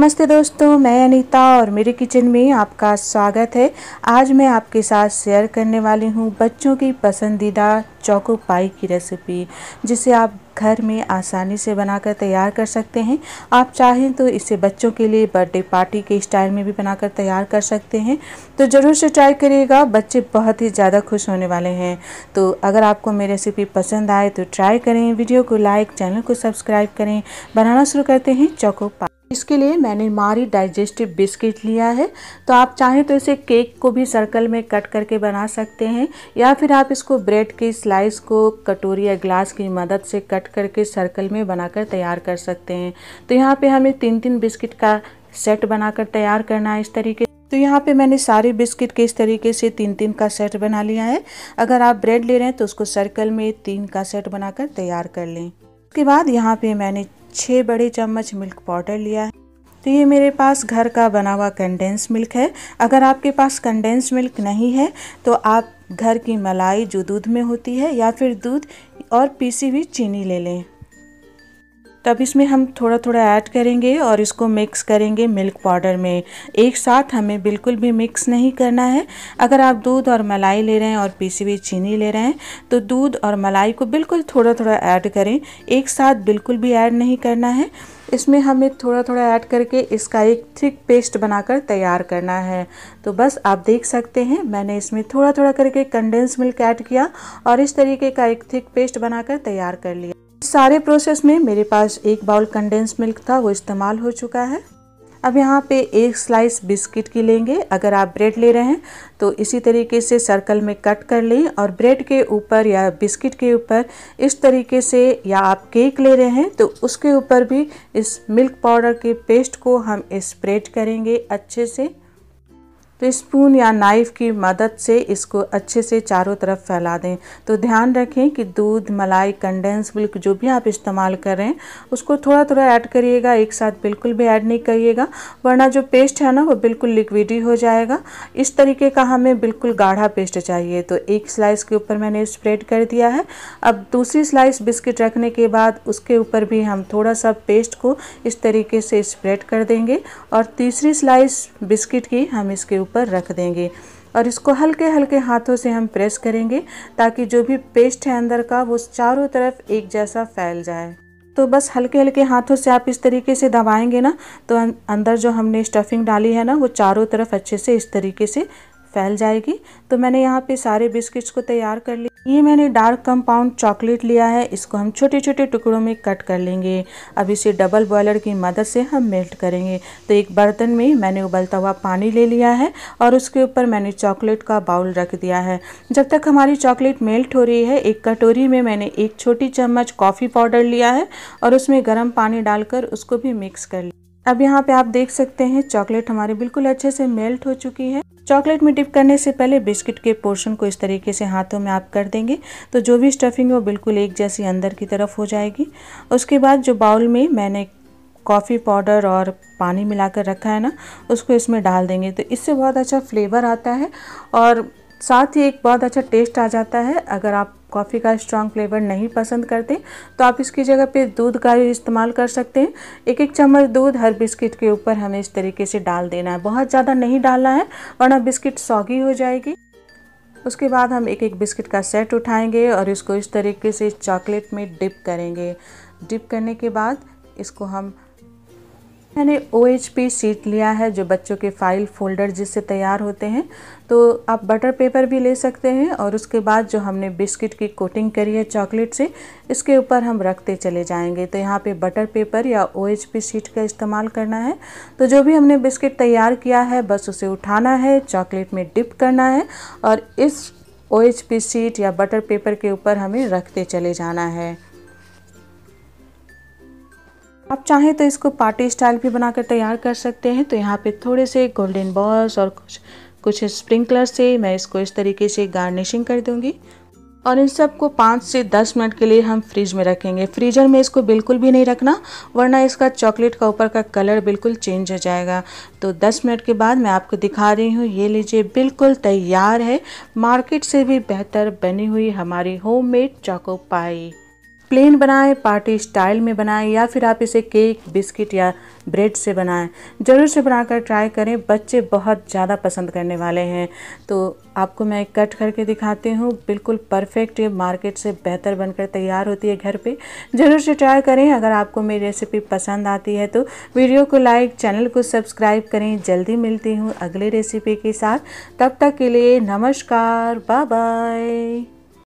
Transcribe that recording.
नमस्ते दोस्तों मैं अनीता और मेरे किचन में आपका स्वागत है आज मैं आपके साथ शेयर करने वाली हूँ बच्चों की पसंदीदा चौको पाई की रेसिपी जिसे आप घर में आसानी से बनाकर तैयार कर सकते हैं आप चाहें तो इसे बच्चों के लिए बर्थडे पार्टी के स्टाइल में भी बनाकर तैयार कर सकते हैं तो ज़रूर से ट्राई करिएगा बच्चे बहुत ही ज़्यादा खुश होने वाले हैं तो अगर आपको मेरी रेसिपी पसंद आए तो ट्राई करें वीडियो को लाइक चैनल को सब्सक्राइब करें बनाना शुरू करते हैं चौको पाई इसके लिए मैंने मारी डाइजेस्टिव बिस्किट लिया है तो आप चाहें तो इसे केक को भी सर्कल में कट करके बना सकते हैं या फिर आप इसको ब्रेड की स्लाइस को कटोरी या ग्लास की मदद से कट करके सर्कल में बनाकर तैयार कर सकते हैं तो यहाँ पे हमें तीन तीन बिस्किट का सेट बनाकर तैयार करना है इस तरीके तो यहाँ पे मैंने सारे बिस्किट के इस तरीके से तीन तीन का सेट बना लिया है अगर आप ब्रेड ले रहे हैं तो उसको सर्कल में तीन का सेट बनाकर तैयार कर लें उसके बाद यहाँ पे मैंने छः बड़े चम्मच मिल्क पाउडर लिया है तो ये मेरे पास घर का बना हुआ कंडेंस मिल्क है अगर आपके पास कंडेंस मिल्क नहीं है तो आप घर की मलाई जो दूध में होती है या फिर दूध और पीसी हुई चीनी ले लें तब इसमें हम थोड़ा थोड़ा ऐड करेंगे और इसको मिक्स करेंगे मिल्क पाउडर में एक साथ हमें बिल्कुल भी मिक्स नहीं करना है अगर आप दूध और मलाई ले रहे हैं और पीसी हुई चीनी ले रहे हैं तो दूध और मलाई को बिल्कुल थोड़ा थोड़ा ऐड करें एक साथ बिल्कुल भी ऐड नहीं करना है इसमें हमें थोड़ा थोड़ा ऐड करके इसका एक थिक पेस्ट बनाकर तैयार करना है तो बस आप देख सकते हैं मैंने इसमें थोड़ा थोड़ा करके कंडेंस मिल्क ऐड किया और इस तरीके का एक थिक पेस्ट बनाकर तैयार कर लिया सारे प्रोसेस में मेरे पास एक बाउल कंडेंस मिल्क था वो इस्तेमाल हो चुका है अब यहाँ पे एक स्लाइस बिस्किट की लेंगे अगर आप ब्रेड ले रहे हैं तो इसी तरीके से सर्कल में कट कर लें और ब्रेड के ऊपर या बिस्किट के ऊपर इस तरीके से या आप केक ले रहे हैं तो उसके ऊपर भी इस मिल्क पाउडर के पेस्ट को हम स्प्रेड करेंगे अच्छे से तो स्पून या नाइफ़ की मदद से इसको अच्छे से चारों तरफ फैला दें तो ध्यान रखें कि दूध मलाई कंडेंस मिल्क जो भी आप इस्तेमाल कर रहे हैं उसको थोड़ा थोड़ा ऐड करिएगा एक साथ बिल्कुल भी ऐड नहीं करिएगा वरना जो पेस्ट है ना वो बिल्कुल लिक्विडी हो जाएगा इस तरीके का हमें बिल्कुल गाढ़ा पेस्ट चाहिए तो एक स्लाइस के ऊपर मैंने स्प्रेड कर दिया है अब दूसरी स्लाइस बिस्किट रखने के बाद उसके ऊपर भी हम थोड़ा सा पेस्ट को इस तरीके से स्प्रेड कर देंगे और तीसरी स्लाइस बिस्किट की हम इसके ऊपर ऊपर रख देंगे और इसको हल्के हल्के हाथों से हम प्रेस करेंगे ताकि जो भी पेस्ट है अंदर का वो चारों तरफ एक जैसा फैल जाए तो बस हल्के हल्के हाथों से आप इस तरीके से दबाएंगे ना तो अं-, अंदर जो हमने स्टफिंग डाली है ना वो चारों तरफ अच्छे से इस तरीके से फैल जाएगी तो मैंने यहाँ पे सारे बिस्किट्स को तैयार कर लिया ये मैंने डार्क कंपाउंड चॉकलेट लिया है इसको हम छोटे छोटे टुकड़ों में कट कर लेंगे अब इसे डबल बॉयलर की मदद से हम मेल्ट करेंगे तो एक बर्तन में मैंने उबलता हुआ पानी ले लिया है और उसके ऊपर मैंने चॉकलेट का बाउल रख दिया है जब तक हमारी चॉकलेट मेल्ट हो रही है एक कटोरी में मैंने एक छोटी चम्मच कॉफ़ी पाउडर लिया है और उसमें गर्म पानी डालकर उसको भी मिक्स कर लिया अब यहाँ पे आप देख सकते हैं चॉकलेट हमारी बिल्कुल अच्छे से मेल्ट हो चुकी है चॉकलेट में डिप करने से पहले बिस्किट के पोर्शन को इस तरीके से हाथों में आप कर देंगे तो जो भी स्टफिंग है वो बिल्कुल एक जैसी अंदर की तरफ हो जाएगी उसके बाद जो बाउल में मैंने कॉफ़ी पाउडर और पानी मिलाकर रखा है ना उसको इसमें डाल देंगे तो इससे बहुत अच्छा फ्लेवर आता है और साथ ही एक बहुत अच्छा टेस्ट आ जाता है अगर आप कॉफ़ी का स्ट्रॉन्ग फ्लेवर नहीं पसंद करते तो आप इसकी जगह पे दूध का ही इस्तेमाल कर सकते हैं एक एक चम्मच दूध हर बिस्किट के ऊपर हमें इस तरीके से डाल देना है बहुत ज़्यादा नहीं डालना है वरना बिस्किट सौगी हो जाएगी उसके बाद हम एक एक बिस्किट का सेट उठाएंगे और इसको इस तरीके से चॉकलेट में डिप करेंगे डिप करने के बाद इसको हम मैंने ओ शीट लिया है जो बच्चों के फाइल फोल्डर जिससे तैयार होते हैं तो आप बटर पेपर भी ले सकते हैं और उसके बाद जो हमने बिस्किट की कोटिंग करी है चॉकलेट से इसके ऊपर हम रखते चले जाएंगे तो यहाँ पे बटर पेपर या ओ शीट का इस्तेमाल करना है तो जो भी हमने बिस्किट तैयार किया है बस उसे उठाना है चॉकलेट में डिप करना है और इस ओ शीट या बटर पेपर के ऊपर हमें रखते चले जाना है आप चाहें तो इसको पार्टी स्टाइल भी बनाकर तैयार कर सकते हैं तो यहाँ पे थोड़े से गोल्डन बॉल्स और कुछ कुछ स्प्रिंकलर से मैं इसको इस तरीके से गार्निशिंग कर दूँगी और इन सब को पाँच से दस मिनट के लिए हम फ्रिज में रखेंगे फ्रीजर में इसको बिल्कुल भी नहीं रखना वरना इसका चॉकलेट का ऊपर का कलर बिल्कुल चेंज हो जाएगा तो दस मिनट के बाद मैं आपको दिखा रही हूँ ये लीजिए बिल्कुल तैयार है मार्केट से भी बेहतर बनी हुई हमारी होममेड चॉको पाई प्लेन बनाएं पार्टी स्टाइल में बनाएं या फिर आप इसे केक बिस्किट या ब्रेड से बनाएं ज़रूर से बनाकर ट्राई करें बच्चे बहुत ज़्यादा पसंद करने वाले हैं तो आपको मैं कट करके दिखाती हूँ बिल्कुल परफेक्ट ये मार्केट से बेहतर बनकर तैयार होती है घर पे ज़रूर से ट्राई करें अगर आपको मेरी रेसिपी पसंद आती है तो वीडियो को लाइक चैनल को सब्सक्राइब करें जल्दी मिलती हूँ अगले रेसिपी के साथ तब तक के लिए नमस्कार बाय